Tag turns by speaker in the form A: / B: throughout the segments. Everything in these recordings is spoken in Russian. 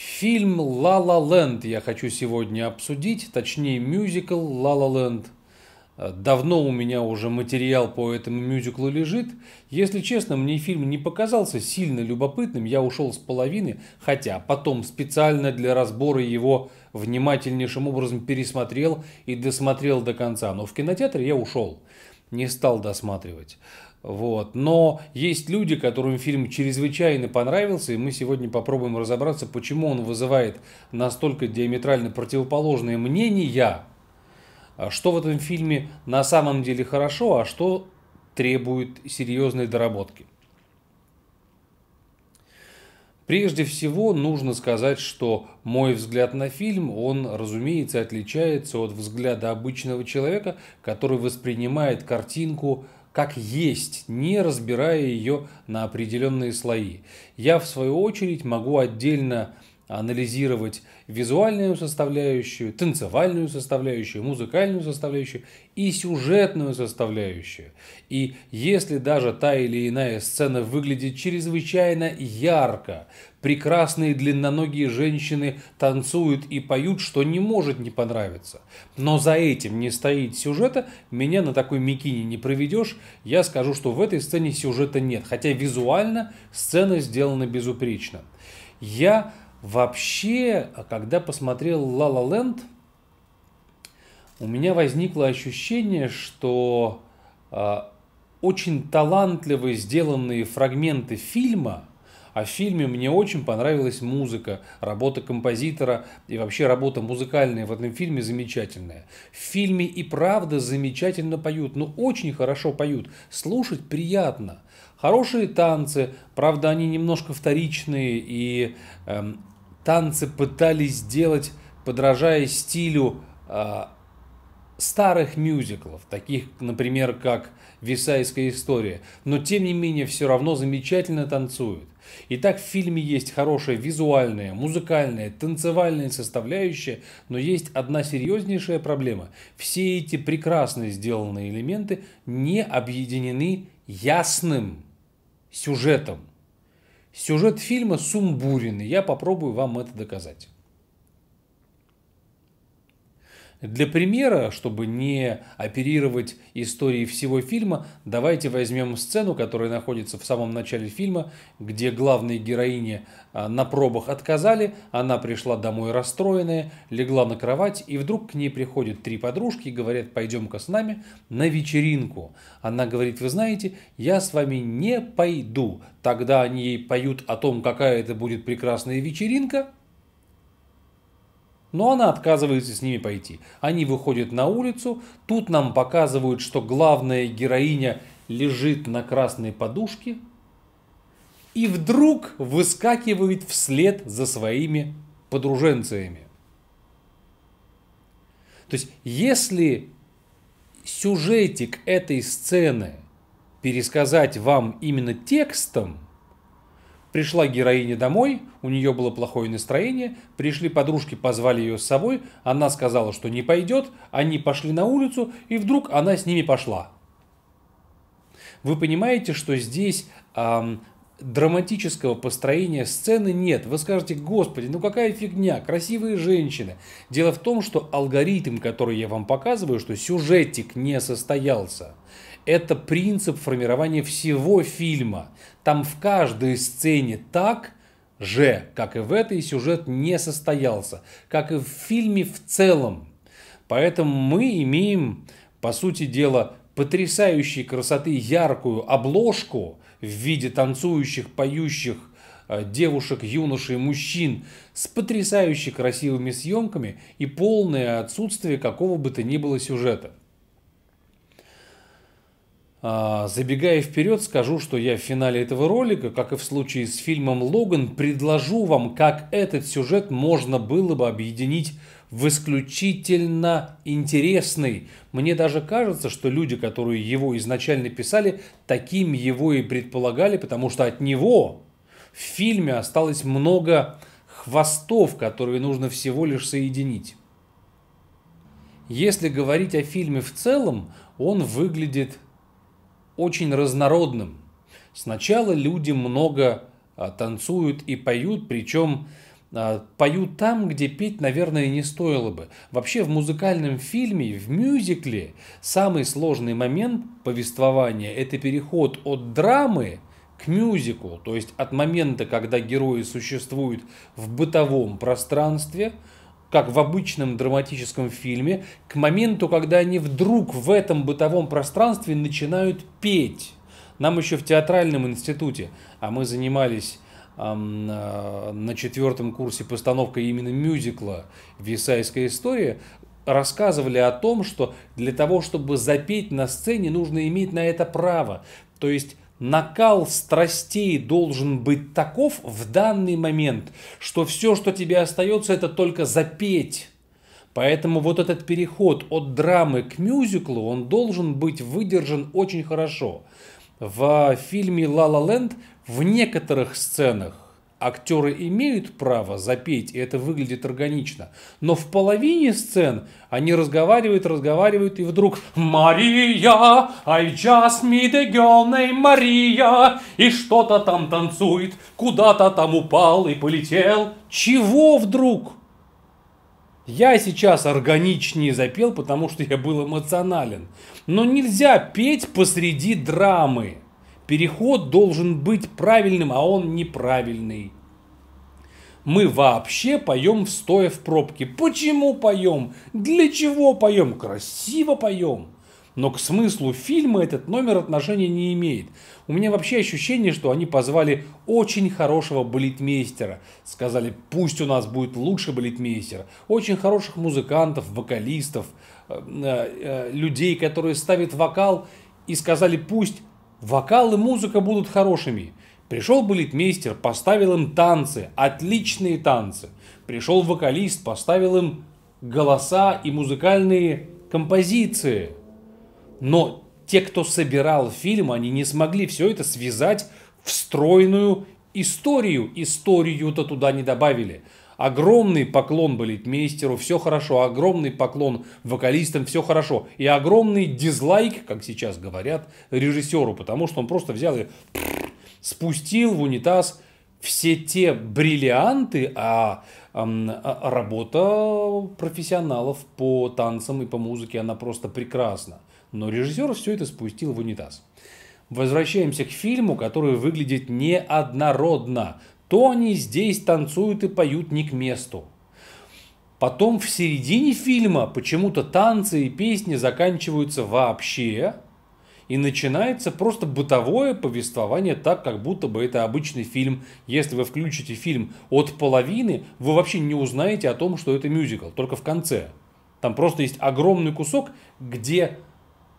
A: Фильм «Ла-Ла Ленд» я хочу сегодня обсудить, точнее мюзикл «Ла-Ла Ленд». -La Э, давно у меня уже материал по этому мюзиклу лежит. Если честно, мне фильм не показался сильно любопытным, я ушел с половины, хотя потом специально для разбора его внимательнейшим образом пересмотрел и досмотрел до конца. Но в кинотеатре я ушел, не стал досматривать. Вот. Но есть люди, которым фильм чрезвычайно понравился, и мы сегодня попробуем разобраться, почему он вызывает настолько диаметрально противоположные мнения а что в этом фильме на самом деле хорошо, а что требует серьезной доработки. Прежде всего, нужно сказать, что мой взгляд на фильм, он, разумеется, отличается от взгляда обычного человека, который воспринимает картинку как есть, не разбирая ее на определенные слои. Я, в свою очередь, могу отдельно анализировать визуальную составляющую, танцевальную составляющую, музыкальную составляющую и сюжетную составляющую. И если даже та или иная сцена выглядит чрезвычайно ярко, прекрасные длинноногие женщины танцуют и поют, что не может не понравиться. Но за этим не стоит сюжета, меня на такой микине не проведешь, я скажу, что в этой сцене сюжета нет, хотя визуально сцена сделана безупречно. Я Вообще, когда посмотрел «Ла Ла Ленд», у меня возникло ощущение, что а, очень талантливо сделанные фрагменты фильма, а в фильме мне очень понравилась музыка, работа композитора и вообще работа музыкальная в этом фильме замечательная. В фильме и правда замечательно поют, но ну, очень хорошо поют, слушать приятно. Хорошие танцы, правда они немножко вторичные и эм, танцы пытались сделать, подражая стилю э, старых мюзиклов, таких, например, как «Висайская история», но тем не менее все равно замечательно танцуют. Итак, в фильме есть хорошая визуальная, музыкальная, танцевальная составляющая, но есть одна серьезнейшая проблема. Все эти прекрасно сделанные элементы не объединены ясным сюжетом. Сюжет фильма сумбурен, я попробую вам это доказать. Для примера, чтобы не оперировать историей всего фильма, давайте возьмем сцену, которая находится в самом начале фильма, где главной героине а, на пробах отказали, она пришла домой расстроенная, легла на кровать, и вдруг к ней приходят три подружки и говорят, пойдем-ка с нами на вечеринку. Она говорит, вы знаете, я с вами не пойду. Тогда они ей поют о том, какая это будет прекрасная вечеринка – но она отказывается с ними пойти. Они выходят на улицу, тут нам показывают, что главная героиня лежит на красной подушке и вдруг выскакивает вслед за своими подруженцами. То есть, если сюжетик этой сцены пересказать вам именно текстом – Пришла героиня домой, у нее было плохое настроение, пришли подружки, позвали ее с собой, она сказала, что не пойдет, они пошли на улицу, и вдруг она с ними пошла. Вы понимаете, что здесь эм, драматического построения сцены нет. Вы скажете, господи, ну какая фигня, красивые женщины. Дело в том, что алгоритм, который я вам показываю, что сюжетик не состоялся. Это принцип формирования всего фильма. Там в каждой сцене так же, как и в этой, сюжет не состоялся, как и в фильме в целом. Поэтому мы имеем, по сути дела, потрясающей красоты яркую обложку в виде танцующих, поющих э, девушек, юношей, мужчин с потрясающе красивыми съемками и полное отсутствие какого бы то ни было сюжета. А, забегая вперед, скажу, что я в финале этого ролика, как и в случае с фильмом «Логан», предложу вам, как этот сюжет можно было бы объединить в исключительно интересный. Мне даже кажется, что люди, которые его изначально писали, таким его и предполагали, потому что от него в фильме осталось много хвостов, которые нужно всего лишь соединить. Если говорить о фильме в целом, он выглядит очень разнородным. Сначала люди много а, танцуют и поют, причем а, поют там, где петь, наверное, не стоило бы. Вообще в музыкальном фильме, в мюзикле самый сложный момент повествования – это переход от драмы к мюзиклу, то есть от момента, когда герои существуют в бытовом пространстве – как в обычном драматическом фильме, к моменту, когда они вдруг в этом бытовом пространстве начинают петь. Нам еще в театральном институте, а мы занимались э, на четвертом курсе постановкой именно мюзикла «Висайская история», рассказывали о том, что для того, чтобы запеть на сцене, нужно иметь на это право. То есть накал страстей должен быть таков в данный момент, что все, что тебе остается, это только запеть. Поэтому вот этот переход от драмы к мюзиклу, он должен быть выдержан очень хорошо. В фильме «Ла-Ла Ленд» в некоторых сценах актеры имеют право запеть, и это выглядит органично. Но в половине сцен они разговаривают, разговаривают, и вдруг «Мария, I just meet a girl named Maria!» И что-то там танцует, куда-то там упал и полетел. Чего вдруг? Я сейчас органичнее запел, потому что я был эмоционален. Но нельзя петь посреди драмы. Переход должен быть правильным, а он неправильный. Мы вообще поем стоя в пробке. Почему поем? Для чего поем? Красиво поем. Но к смыслу фильма этот номер отношения не имеет. У меня вообще ощущение, что они позвали очень хорошего балетмейстера. Сказали, пусть у нас будет лучший балетмейстер. Очень хороших музыкантов, вокалистов, э, э, людей, которые ставят вокал. И сказали, пусть Вокал и музыка будут хорошими. Пришел балетмейстер, поставил им танцы, отличные танцы. Пришел вокалист, поставил им голоса и музыкальные композиции. Но те, кто собирал фильм, они не смогли все это связать в стройную историю. Историю-то туда не добавили. Огромный поклон балетмейстеру, все хорошо. Огромный поклон вокалистам, все хорошо. И огромный дизлайк, как сейчас говорят, режиссеру, потому что он просто взял и спустил в унитаз все те бриллианты, а, а работа профессионалов по танцам и по музыке, она просто прекрасна. Но режиссер все это спустил в унитаз. Возвращаемся к фильму, который выглядит неоднородно что они здесь танцуют и поют не к месту. Потом в середине фильма почему-то танцы и песни заканчиваются вообще, и начинается просто бытовое повествование так, как будто бы это обычный фильм. Если вы включите фильм от половины, вы вообще не узнаете о том, что это мюзикл, только в конце. Там просто есть огромный кусок, где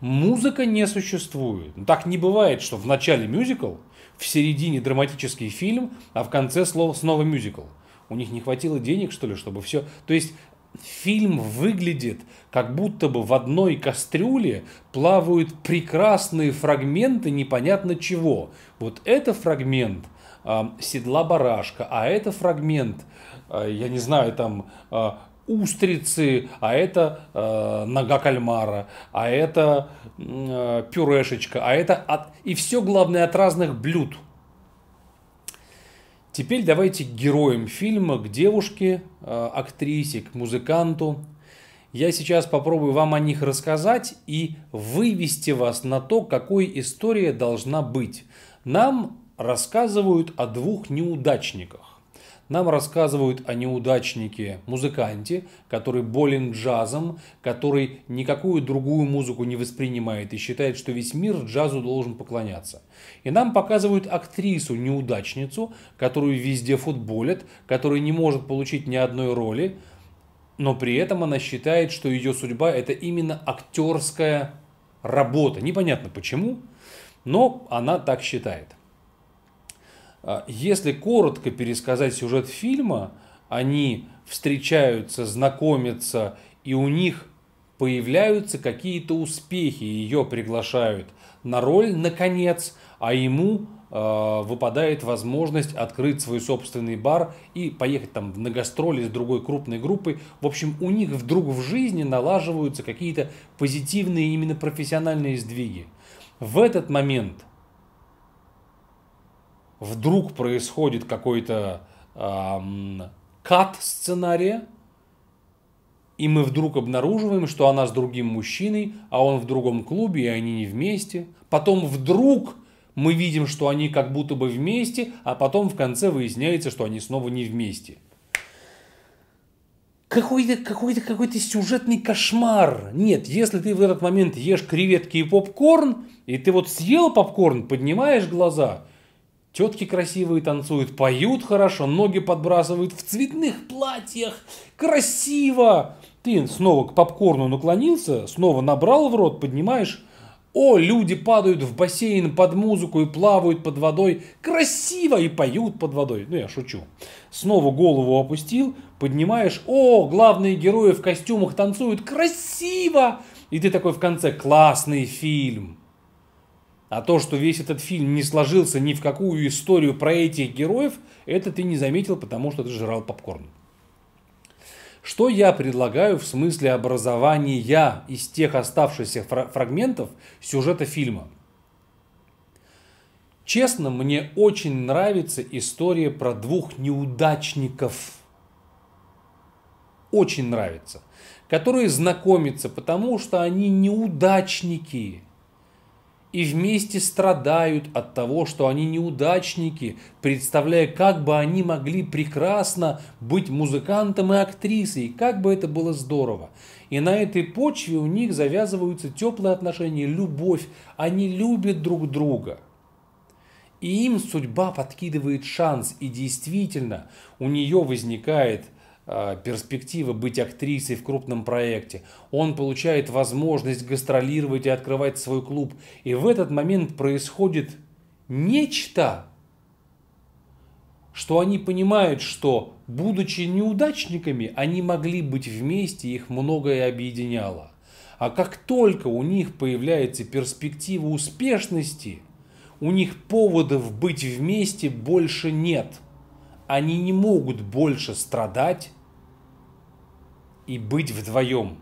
A: музыка не существует. Так не бывает, что в начале мюзикл, в середине драматический фильм, а в конце слово, снова мюзикл. У них не хватило денег, что ли, чтобы все... То есть фильм выглядит, как будто бы в одной кастрюле плавают прекрасные фрагменты непонятно чего. Вот это фрагмент э, седла барашка, а это фрагмент, э, я не знаю, там э, устрицы, а это э, нога кальмара, а это э, пюрешечка, а это от... и все главное от разных блюд. Теперь давайте к героям фильма, к девушке, э, актрисе, к музыканту. Я сейчас попробую вам о них рассказать и вывести вас на то, какой история должна быть. Нам рассказывают о двух неудачниках. Нам рассказывают о неудачнике, музыканте, который болен джазом, который никакую другую музыку не воспринимает и считает, что весь мир джазу должен поклоняться. И нам показывают актрису, неудачницу, которую везде футболят, которая не может получить ни одной роли, но при этом она считает, что ее судьба это именно актерская работа. Непонятно почему, но она так считает. А, если коротко пересказать сюжет фильма, они встречаются, знакомятся, и у них появляются какие-то успехи. Ее приглашают на роль, наконец, а ему э, выпадает возможность открыть свой собственный бар и поехать там на гастроли с другой крупной группой. В общем, у них вдруг в жизни налаживаются какие-то позитивные именно профессиональные сдвиги. В этот момент – вдруг происходит какой-то эм, кат сценария, и мы вдруг обнаруживаем, что она с другим мужчиной, а он в другом клубе, и они не вместе. Потом вдруг мы видим, что они как будто бы вместе, а потом в конце выясняется, что они снова не вместе. Какой-то какой -то, какой -то сюжетный кошмар. Нет, если ты в этот момент ешь креветки и попкорн, и ты вот съел попкорн, поднимаешь глаза – Тетки красивые танцуют, поют хорошо, ноги подбрасывают в цветных платьях. Красиво! Ты снова к попкорну наклонился, снова набрал в рот, поднимаешь. О, люди падают в бассейн под музыку и плавают под водой. Красиво и поют под водой. Ну, я шучу. Снова голову опустил, поднимаешь. О, главные герои в костюмах танцуют. Красиво! И ты такой в конце, классный фильм. А то, что весь этот фильм не сложился ни в какую историю про этих героев, это ты не заметил, потому что ты жрал попкорн. Что я предлагаю в смысле образования из тех оставшихся фрагментов сюжета фильма? Честно, мне очень нравится история про двух неудачников. Очень нравится. Которые знакомятся, потому что они неудачники и вместе страдают от того, что они неудачники, представляя, как бы они могли прекрасно быть музыкантом и актрисой, как бы это было здорово. И на этой почве у них завязываются теплые отношения, любовь, они любят друг друга. И им судьба подкидывает шанс, и действительно у нее возникает – Э, перспективы быть актрисой в крупном проекте. Он получает возможность гастролировать и открывать свой клуб. И в этот момент происходит нечто, что они понимают, что, будучи неудачниками, они могли быть вместе, их многое объединяло. А как только у них появляется перспектива успешности, у них поводов быть вместе больше нет – они не могут больше страдать и быть вдвоем.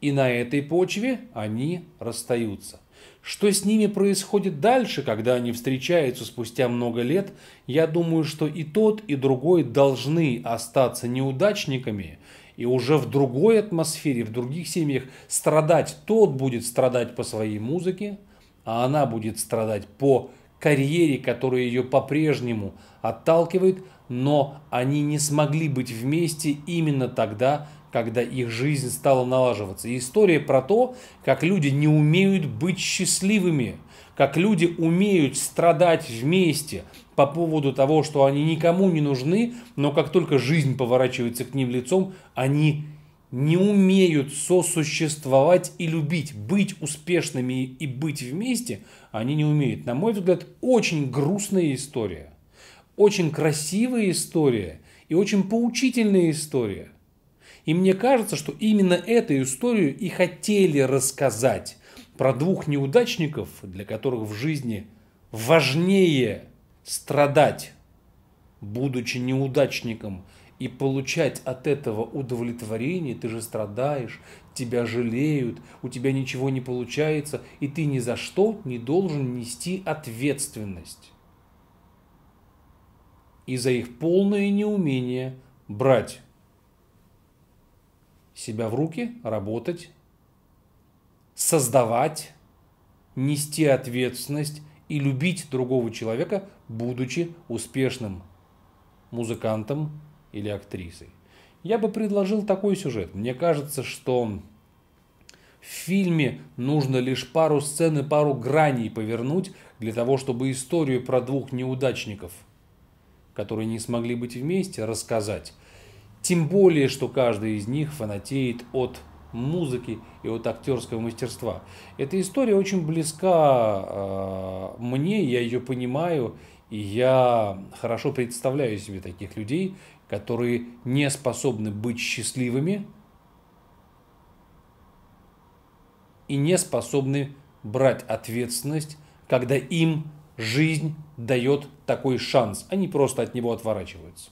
A: И на этой почве они расстаются. Что с ними происходит дальше, когда они встречаются спустя много лет, я думаю, что и тот, и другой должны остаться неудачниками и уже в другой атмосфере, в других семьях страдать. Тот будет страдать по своей музыке, а она будет страдать по карьере, которая ее по-прежнему отталкивает, но они не смогли быть вместе именно тогда, когда их жизнь стала налаживаться. И история про то, как люди не умеют быть счастливыми, как люди умеют страдать вместе по поводу того, что они никому не нужны, но как только жизнь поворачивается к ним лицом, они не умеют сосуществовать и любить, быть успешными и быть вместе, они не умеют. На мой взгляд, очень грустная история, очень красивая история и очень поучительная история. И мне кажется, что именно эту историю и хотели рассказать про двух неудачников, для которых в жизни важнее страдать, будучи неудачником, и получать от этого удовлетворение, ты же страдаешь, тебя жалеют, у тебя ничего не получается, и ты ни за что не должен нести ответственность. И за их полное неумение брать себя в руки, работать, создавать, нести ответственность и любить другого человека, будучи успешным музыкантом, или актрисой. Я бы предложил такой сюжет. Мне кажется, что в фильме нужно лишь пару сцен и пару граней повернуть для того, чтобы историю про двух неудачников, которые не смогли быть вместе, рассказать. Тем более, что каждый из них фанатеет от музыки и от актерского мастерства. Эта история очень близка э, мне, я ее понимаю, и я хорошо представляю себе таких людей, которые не способны быть счастливыми и не способны брать ответственность, когда им жизнь дает такой шанс. Они просто от него отворачиваются.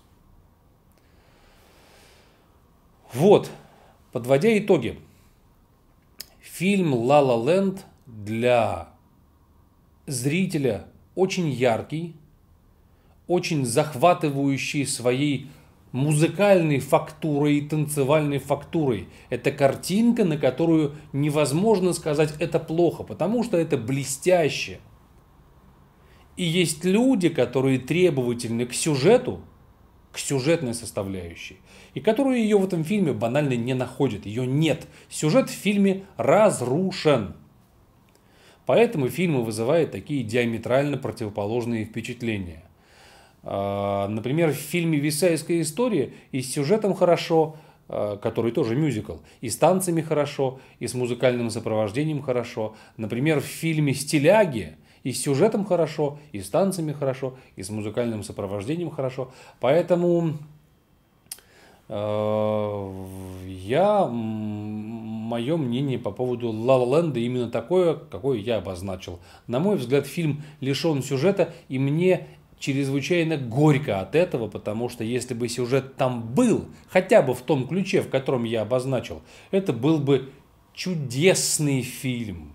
A: Вот, подводя итоги, фильм «Ла Ла Ленд» для зрителя очень яркий, очень захватывающий своей музыкальной фактурой и танцевальной фактурой. Это картинка, на которую невозможно сказать «это плохо», потому что это блестяще. И есть люди, которые требовательны к сюжету, к сюжетной составляющей, и которые ее в этом фильме банально не находят, ее нет. Сюжет в фильме разрушен. Поэтому фильмы вызывают такие диаметрально противоположные впечатления. А, например, в фильме «Висайская история» и с сюжетом хорошо, а, который тоже мюзикл, и с танцами хорошо, и с музыкальным сопровождением хорошо. Например, в фильме «Стиляги» и с сюжетом хорошо, и с танцами хорошо, и с музыкальным сопровождением хорошо. Поэтому а, я, мое мнение по поводу «Ла Ла Ленда» именно такое, какое я обозначил. На мой взгляд, фильм лишен сюжета, и мне чрезвычайно горько от этого, потому что если бы сюжет там был, хотя бы в том ключе, в котором я обозначил, это был бы чудесный фильм.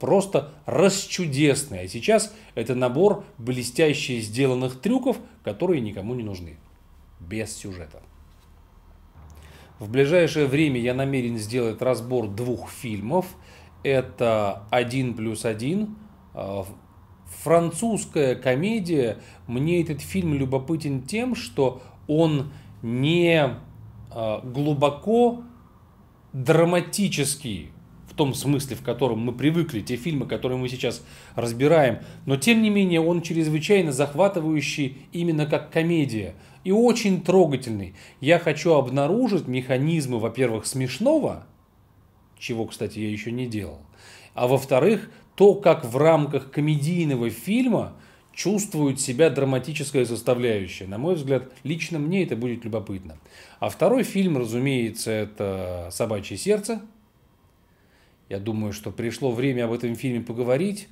A: Просто расчудесный. А сейчас это набор блестяще сделанных трюков, которые никому не нужны. Без сюжета. В ближайшее время я намерен сделать разбор двух фильмов. Это «Один плюс один», э, французская комедия, мне этот фильм любопытен тем, что он не э, глубоко драматический, в том смысле, в котором мы привыкли, те фильмы, которые мы сейчас разбираем, но тем не менее он чрезвычайно захватывающий именно как комедия и очень трогательный. Я хочу обнаружить механизмы, во-первых, смешного, чего, кстати, я еще не делал, а во-вторых, то, как в рамках комедийного фильма чувствует себя драматическая составляющая. На мой взгляд, лично мне это будет любопытно. А второй фильм, разумеется, это «Собачье сердце». Я думаю, что пришло время об этом фильме поговорить.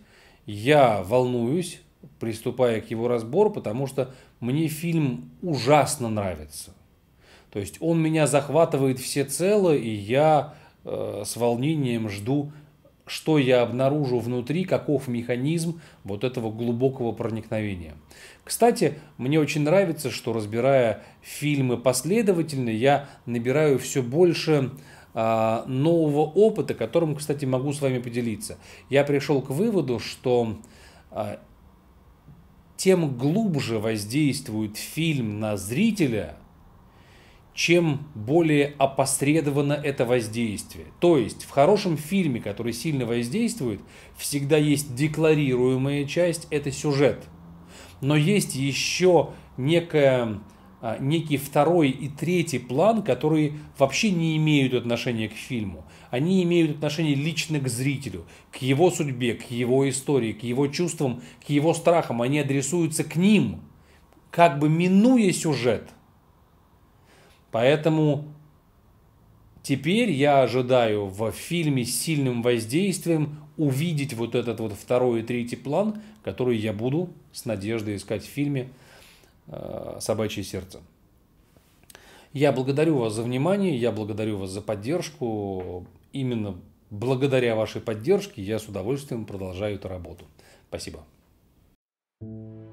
A: Я волнуюсь, приступая к его разбору, потому что мне фильм ужасно нравится. То есть он меня захватывает всецело, и я э, с волнением жду что я обнаружу внутри, каков механизм вот этого глубокого проникновения. Кстати, мне очень нравится, что разбирая фильмы последовательно, я набираю все больше а, нового опыта, которым, кстати, могу с вами поделиться. Я пришел к выводу, что а, тем глубже воздействует фильм на зрителя – чем более опосредовано это воздействие. То есть в хорошем фильме, который сильно воздействует, всегда есть декларируемая часть, это сюжет. Но есть еще некая, а, некий второй и третий план, которые вообще не имеют отношения к фильму. Они имеют отношение лично к зрителю, к его судьбе, к его истории, к его чувствам, к его страхам. Они адресуются к ним, как бы минуя сюжет – Поэтому теперь я ожидаю в фильме с сильным воздействием увидеть вот этот вот второй и третий план, который я буду с надеждой искать в фильме э, «Собачье сердце». Я благодарю вас за внимание, я благодарю вас за поддержку. Именно благодаря вашей поддержке я с удовольствием продолжаю эту работу. Спасибо. thank you